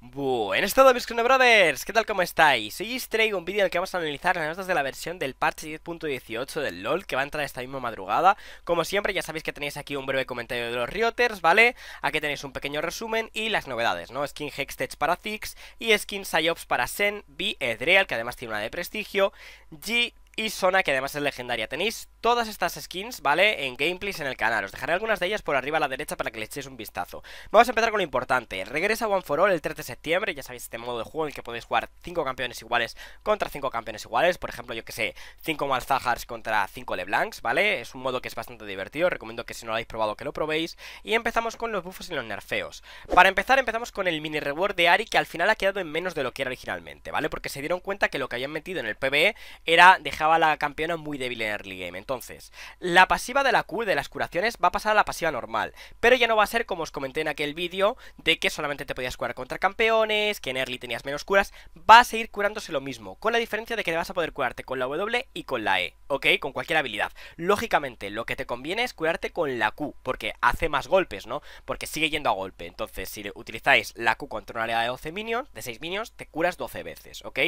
¡Buen estado mis Brothers, ¿qué tal cómo estáis? Soy os traigo un vídeo en el que vamos a analizar las notas de la versión del parche 10.18 del LoL que va a entrar esta misma madrugada Como siempre ya sabéis que tenéis aquí un breve comentario de los Rioters, ¿vale? Aquí tenéis un pequeño resumen y las novedades, ¿no? Skin Hextech para Ziggs y skin Psyops para Sen, B, Edreal que además tiene una de prestigio, G, y zona que además es legendaria. Tenéis todas estas skins, ¿vale? En gameplays en el canal. Os dejaré algunas de ellas por arriba a la derecha para que le echéis un vistazo. Vamos a empezar con lo importante. Regresa One for All el 3 de septiembre. Ya sabéis este modo de juego en el que podéis jugar 5 campeones iguales contra 5 campeones iguales. Por ejemplo, yo que sé, 5 Malzahars contra 5 Leblancs, ¿vale? Es un modo que es bastante divertido. Recomiendo que si no lo habéis probado que lo probéis. Y empezamos con los buffos y los nerfeos. Para empezar, empezamos con el mini reward de Ari, que al final ha quedado en menos de lo que era originalmente, ¿vale? Porque se dieron cuenta que lo que habían metido en el PvE era dejar la campeona muy débil en early game. Entonces, la pasiva de la Q, de las curaciones, va a pasar a la pasiva normal. Pero ya no va a ser como os comenté en aquel vídeo, de que solamente te podías curar contra campeones, que en early tenías menos curas. Va a seguir curándose lo mismo, con la diferencia de que vas a poder curarte con la W y con la E, ¿ok? Con cualquier habilidad. Lógicamente, lo que te conviene es curarte con la Q, porque hace más golpes, ¿no? Porque sigue yendo a golpe. Entonces, si utilizáis la Q contra una área de 12 minions, de 6 minions, te curas 12 veces, ¿ok?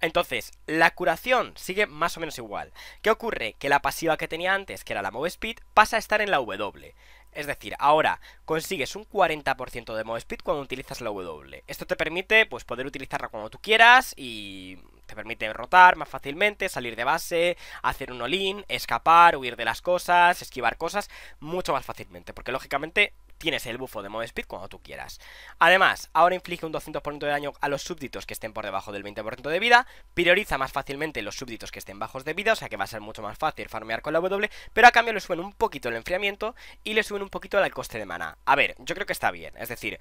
Entonces, la curación sigue más menos igual. ¿Qué ocurre? Que la pasiva que tenía antes, que era la Move Speed, pasa a estar en la W. Es decir, ahora consigues un 40% de Move Speed cuando utilizas la W. Esto te permite pues, poder utilizarla cuando tú quieras y te permite rotar más fácilmente, salir de base, hacer un Olin, escapar, huir de las cosas, esquivar cosas, mucho más fácilmente, porque lógicamente tienes el bufo de modo speed cuando tú quieras. Además, ahora inflige un 200% de daño a los súbditos que estén por debajo del 20% de vida, prioriza más fácilmente los súbditos que estén bajos de vida, o sea que va a ser mucho más fácil farmear con la W, pero a cambio le suben un poquito el enfriamiento y le suben un poquito el coste de mana. A ver, yo creo que está bien, es decir,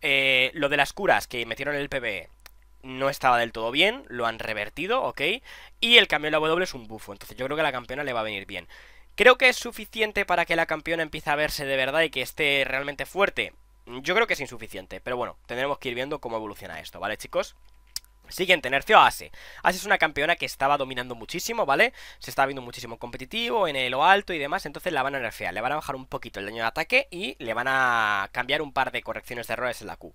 eh, lo de las curas que metieron en el PBE no estaba del todo bien, lo han revertido, ¿ok? Y el cambio de la W es un bufo, entonces yo creo que a la campeona le va a venir bien. Creo que es suficiente para que la campeona empiece a verse de verdad y que esté realmente fuerte. Yo creo que es insuficiente, pero bueno, tendremos que ir viendo cómo evoluciona esto, ¿vale, chicos? Siguiente, nerfeo a Ase. Ase es una campeona que estaba dominando muchísimo, ¿vale? Se estaba viendo muchísimo competitivo, en lo alto y demás, entonces la van a nerfear. Le van a bajar un poquito el daño de ataque y le van a cambiar un par de correcciones de errores en la Q.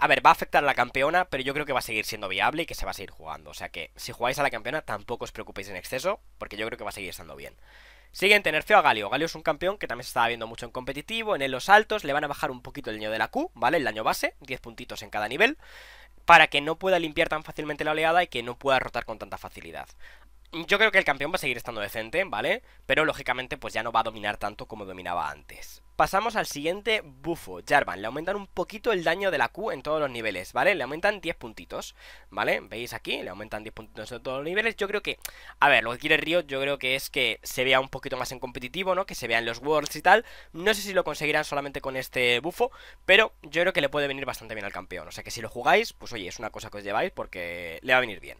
A ver, va a afectar a la campeona, pero yo creo que va a seguir siendo viable y que se va a seguir jugando. O sea que, si jugáis a la campeona, tampoco os preocupéis en exceso, porque yo creo que va a seguir estando bien. Siguiente, nerfeo a Galio. Galio es un campeón que también se estaba viendo mucho en competitivo, en los altos, le van a bajar un poquito el daño de la Q, ¿vale? El daño base, 10 puntitos en cada nivel, para que no pueda limpiar tan fácilmente la oleada y que no pueda rotar con tanta facilidad yo creo que el campeón va a seguir estando decente, ¿vale? Pero lógicamente pues ya no va a dominar tanto como dominaba antes. Pasamos al siguiente bufo, Jarvan. Le aumentan un poquito el daño de la Q en todos los niveles, ¿vale? Le aumentan 10 puntitos, ¿vale? ¿Veis aquí? Le aumentan 10 puntitos en todos los niveles. Yo creo que, a ver, lo que quiere Riot yo creo que es que se vea un poquito más en competitivo, ¿no? Que se vean los Worlds y tal. No sé si lo conseguirán solamente con este bufo, pero yo creo que le puede venir bastante bien al campeón. O sea que si lo jugáis, pues oye, es una cosa que os lleváis porque le va a venir bien.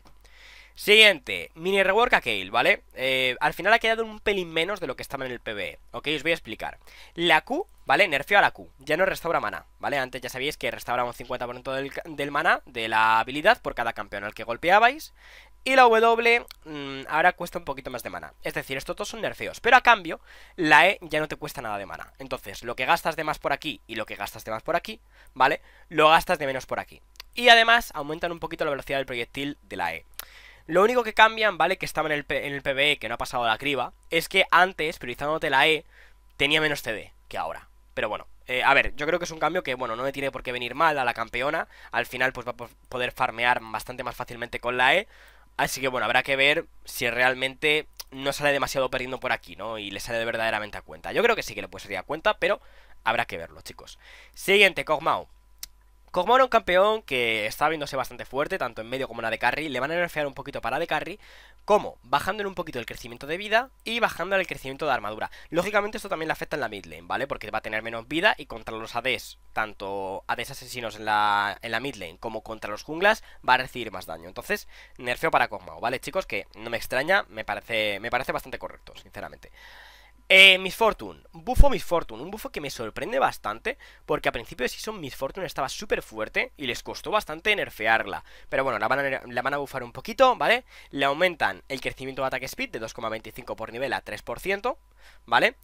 Siguiente, mini rework a Kale, ¿vale? Eh, al final ha quedado un pelín menos de lo que estaba en el pve ¿ok? Os voy a explicar. La Q, ¿vale? Nerfeo a la Q, ya no restaura mana, ¿vale? Antes ya sabíais que restauraba un 50% del, del mana de la habilidad por cada campeón al que golpeabais. Y la W mm, ahora cuesta un poquito más de mana. Es decir, estos dos son nerfeos. Pero a cambio, la E ya no te cuesta nada de mana. Entonces, lo que gastas de más por aquí y lo que gastas de más por aquí, ¿vale? Lo gastas de menos por aquí. Y además, aumentan un poquito la velocidad del proyectil de la E. Lo único que cambian, ¿vale? Que estaba en el, PBE, que no ha pasado la criba, es que antes, priorizándote la E, tenía menos CD que ahora. Pero bueno, eh, a ver, yo creo que es un cambio que, bueno, no me tiene por qué venir mal a la campeona. Al final, pues va a poder farmear bastante más fácilmente con la E. Así que, bueno, habrá que ver si realmente no sale demasiado perdiendo por aquí, ¿no? Y le sale verdaderamente a cuenta. Yo creo que sí que le puede salir a cuenta, pero habrá que verlo, chicos. Siguiente, Kog'Maw. Como era un campeón que está viéndose bastante fuerte, tanto en medio como en la de carry, le van a nerfear un poquito para de carry, como en un poquito el crecimiento de vida y bajándole el crecimiento de armadura. Lógicamente esto también le afecta en la mid lane, ¿vale? Porque va a tener menos vida y contra los ADs, tanto ADs asesinos en la, en la mid lane como contra los junglas, va a recibir más daño. Entonces, nerfeo para Kog'Maw, ¿vale chicos? Que no me extraña, me parece, me parece bastante correcto, sinceramente. Eh, Miss Fortune, bufo Miss Fortune, un bufo que me sorprende bastante porque a principio de season Miss Fortune estaba súper fuerte y les costó bastante nerfearla. Pero bueno, la van, a, la van a bufar un poquito, ¿vale? Le aumentan el crecimiento de ataque speed de 2,25 por nivel a 3%, ¿vale?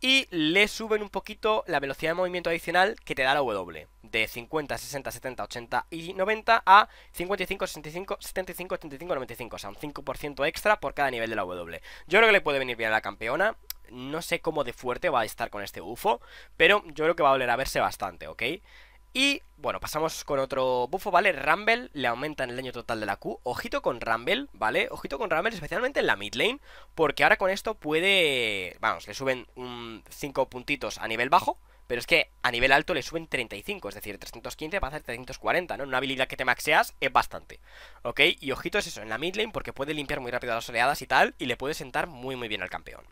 Y le suben un poquito la velocidad de movimiento adicional que te da la W. De 50, 60, 70, 80 y 90 a 55, 65, 75, 85, 95. O sea, un 5% extra por cada nivel de la W. Yo creo que le puede venir bien a la campeona no sé cómo de fuerte va a estar con este bufo, pero yo creo que va a volver a verse bastante, ¿ok? Y bueno, pasamos con otro bufo, ¿vale? Rumble, le aumentan el daño total de la Q. Ojito con Rumble, ¿vale? Ojito con Rumble, especialmente en la mid lane, porque ahora con esto puede... Vamos, le suben 5 puntitos a nivel bajo, pero es que a nivel alto le suben 35, es decir, 315 va a hacer 340, ¿no? Una habilidad que te maxeas es bastante, ¿ok? Y ojito es eso, en la mid lane, porque puede limpiar muy rápido las oleadas y tal, y le puede sentar muy muy bien al campeón.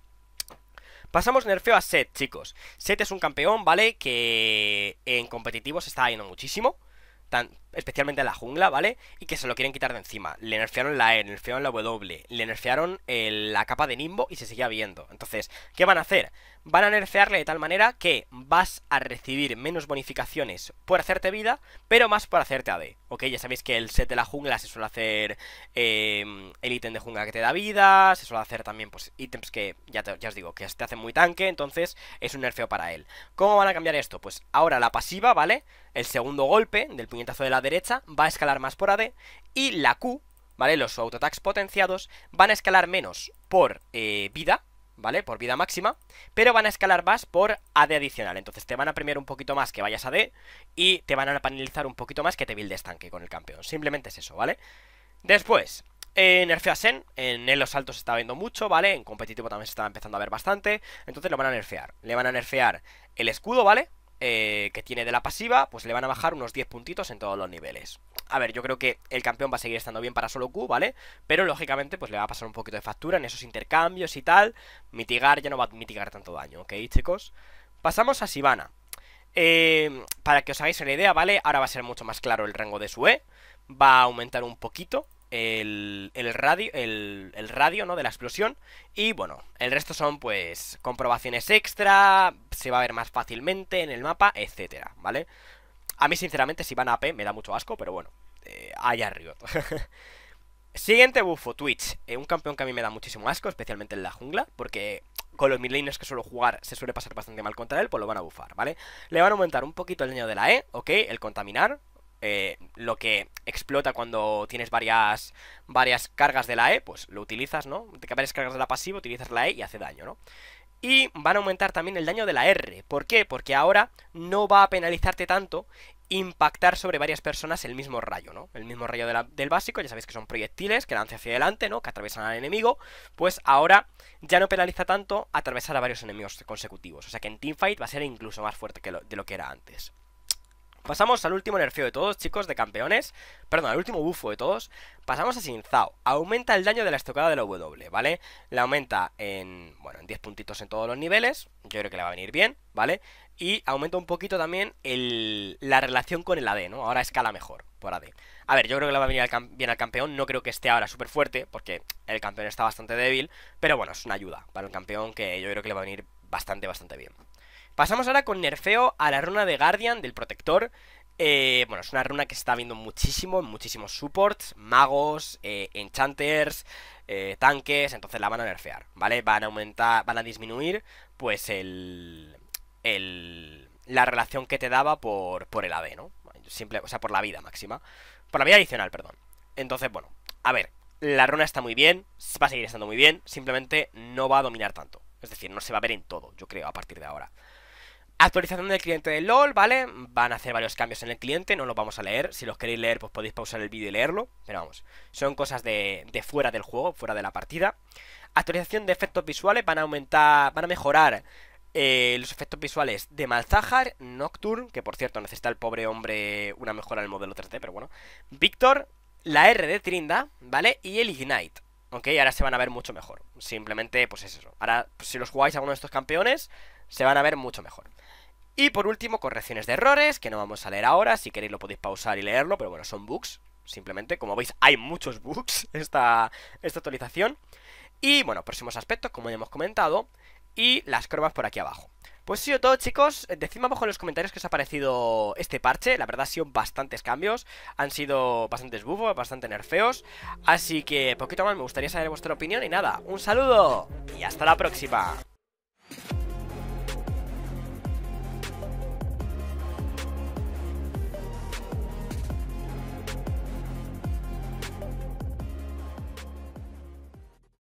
Pasamos nerfeo a Set, chicos. Set es un campeón, ¿vale? Que en competitivos está yendo muchísimo. Tan, especialmente la jungla, ¿vale? Y que se lo quieren quitar de encima. Le nerfearon la E, le nerfearon la W, le nerfearon eh, la capa de Nimbo y se seguía viendo. Entonces, ¿qué van a hacer? Van a nerfearle de tal manera que vas a recibir menos bonificaciones por hacerte vida, pero más por hacerte AD. ¿Ok? Ya sabéis que el set de la jungla se suele hacer em, el ítem de jungla que te da vida, se suele hacer también pues ítems que, ya, ya os digo, que te hacen muy tanque, entonces es un nerfeo para él. ¿Cómo van a cambiar esto? Pues ahora la pasiva, ¿vale? El segundo golpe del puñetazo de la derecha va a escalar más por AD y la Q, ¿vale? Los auto-attacks potenciados van a escalar menos por eh, vida, ¿vale? Por vida máxima, pero van a escalar más por AD adicional. Entonces te van a premiar un poquito más que vayas a D y te van a penalizar un poquito más que te buildes tanque con el campeón. Simplemente es eso, ¿vale? Después, en en los saltos se está viendo mucho, ¿vale? En competitivo también se está empezando a ver bastante, entonces lo van a nerfear. Le van a nerfear el escudo, ¿vale? Eh, que tiene de la pasiva, pues le van a bajar unos 10 puntitos en todos los niveles. A ver, yo creo que el campeón va a seguir estando bien para solo Q, ¿vale? Pero lógicamente pues le va a pasar un poquito de factura en esos intercambios y tal. Mitigar ya no va a mitigar tanto daño, ¿ok, chicos? Pasamos a Sivana. Eh, para que os hagáis una idea, ¿vale? Ahora va a ser mucho más claro el rango de su E. Va a aumentar un poquito, el, radio, el, radio ¿no? de la explosión y bueno, el resto son pues comprobaciones extra, se va a ver más fácilmente en el mapa, etcétera, ¿vale? A mí sinceramente si van a AP me da mucho asco, pero bueno, eh, allá arriba Siguiente bufo, Twitch, eh, un campeón que a mí me da muchísimo asco, especialmente en la jungla, porque con los midlaners que suelo jugar se suele pasar bastante mal contra él, pues lo van a bufar, ¿vale? Le van a aumentar un poquito el daño de la E, ok, el contaminar, eh, lo que explota cuando tienes varias, varias cargas de la E, pues lo utilizas, ¿no? De varias cargas de la pasiva, utilizas la E y hace daño, ¿no? Y van a aumentar también el daño de la R. ¿Por qué? Porque ahora no va a penalizarte tanto impactar sobre varias personas el mismo rayo, ¿no? El mismo rayo del básico, ya sabéis que son proyectiles que lanza hacia adelante, ¿no? Que atraviesan al enemigo, pues ahora ya no penaliza tanto atravesar a varios enemigos consecutivos. O sea que en Teamfight va a ser incluso más fuerte que de lo que era antes. Pasamos al último nerfeo de todos, chicos, de campeones. Perdón, al último bufo de todos. Pasamos a Sinzao. Aumenta el daño de la estocada de la W, ¿vale? La aumenta en, bueno, en 10 puntitos en todos los niveles. Yo creo que le va a venir bien, ¿vale? Y aumenta un poquito también la relación con el AD, ¿no? Ahora escala mejor por AD. A ver, yo creo que le va a venir bien al campeón. No creo que esté ahora súper fuerte, porque el campeón está bastante débil. Pero bueno, es una ayuda para el campeón que yo creo que le va a venir bastante, bastante bien. Pasamos ahora con nerfeo a la runa de Guardian del Protector. Eh, bueno, es una runa que se está viendo muchísimo, muchísimos supports, magos, eh, enchanters, eh, tanques, entonces la van a nerfear, ¿vale? Van a aumentar, van a disminuir, pues el... el la relación que te daba por, por el AD, ¿no? Simple, o sea, por la vida máxima. Por la vida adicional, perdón. Entonces, bueno, a ver, la runa está muy bien, va a seguir estando muy bien, simplemente no va a dominar tanto. Es decir, no se va a ver en todo, yo creo, a partir de ahora. Actualización del cliente de LOL, ¿vale? Van a hacer varios cambios en el cliente, no los vamos a leer. Si los queréis leer, pues podéis pausar el vídeo y leerlo. Pero vamos, son cosas de, fuera del juego, fuera de la partida. Actualización de efectos visuales, van a aumentar, van a mejorar eh, los efectos visuales de Malzahar, Nocturne, que por cierto necesita el pobre hombre una mejora en el modelo 3D, pero bueno. Víctor, la R de Trinda, ¿vale? Y el Ignite. ¿ok? Ahora se van a ver mucho mejor. Simplemente, pues es eso. Ahora, si los jugáis a uno de estos campeones, se van a ver mucho mejor. Y por último, correcciones de errores, que no vamos a leer ahora, si queréis lo podéis pausar y leerlo, pero bueno, son bugs, simplemente, como veis hay muchos bugs esta, esta actualización. Y bueno, próximos aspectos, como ya hemos comentado, y las cromas por aquí abajo. Pues ha todo chicos, eh, decidme abajo en los comentarios qué os ha parecido este parche, la verdad han sido bastantes cambios, han sido bastantes bufos, bastante nerfeos, así que poquito más me gustaría saber vuestra opinión y nada, un saludo y hasta la próxima.